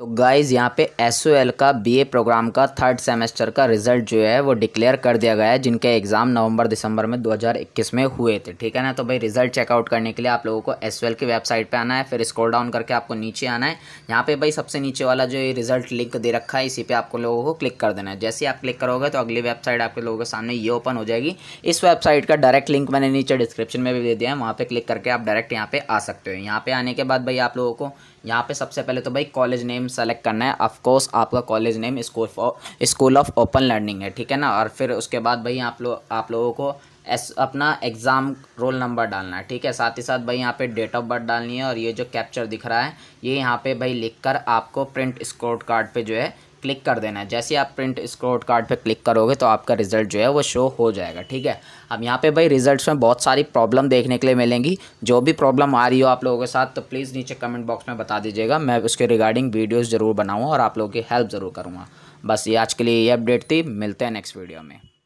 तो गाइज़ यहाँ पे एस का बीए प्रोग्राम का थर्ड सेमेस्टर का रिज़ल्ट जो है वो डिक्लेयर कर दिया गया है जिनके एग्ज़ाम नवंबर दिसंबर में 2021 में हुए थे ठीक है ना तो भाई रिज़ल्ट चेकआउट करने के लिए आप लोगों को एस की वेबसाइट पे आना है फिर स्क्रॉल डाउन करके आपको नीचे आना है यहाँ पे भाई सबसे नीचे वाला जो रिज़ल्ट लिंक दे रखा है इसी पर आपको लोगों को क्लिक कर देना है जैसे आप क्लिक करोगे तो अगली वेबसाइट आपके लोगों के सामने ये ओपन हो जाएगी इस वेबसाइट का डायरेक्ट लिंक मैंने नीचे डिस्क्रिप्शन में भी दे दिया है वहाँ पर क्लिक करके आप डायरेक्ट यहाँ पर आ सकते हो यहाँ पर आने के बाद भाई आप लोगों को यहाँ पर सबसे पहले तो भाई कॉलेज नेम सेलेक्ट करना है ऑफकोर्स आपका college name school school of open learning है ठीक है ना और फिर उसके बाद भाई आप लोग आप लोगों को एस अपना एग्ज़ाम रोल नंबर डालना है ठीक है साथ ही साथ भाई यहाँ पे डेट ऑफ बर्थ डालनी है और ये जो कैप्चर दिख रहा है ये यहाँ पे भाई लिखकर आपको प्रिंट स्कोर कार्ड पे जो है क्लिक कर देना है जैसे आप प्रिंट स्क्रोट कार्ड पे क्लिक करोगे तो आपका रिजल्ट जो है वो शो हो जाएगा ठीक है अब यहाँ पे भाई रिजल्ट्स में बहुत सारी प्रॉब्लम देखने के लिए मिलेंगी जो भी प्रॉब्लम आ रही हो आप लोगों के साथ तो प्लीज़ नीचे कमेंट बॉक्स में बता दीजिएगा मैं उसके रिगार्डिंग वीडियोज़ ज़रूर बनाऊँगा और आप लोगों की हेल्प ज़रूर करूँगा बस ये आज के लिए ये अपडेट थी मिलते हैं नेक्स्ट वीडियो में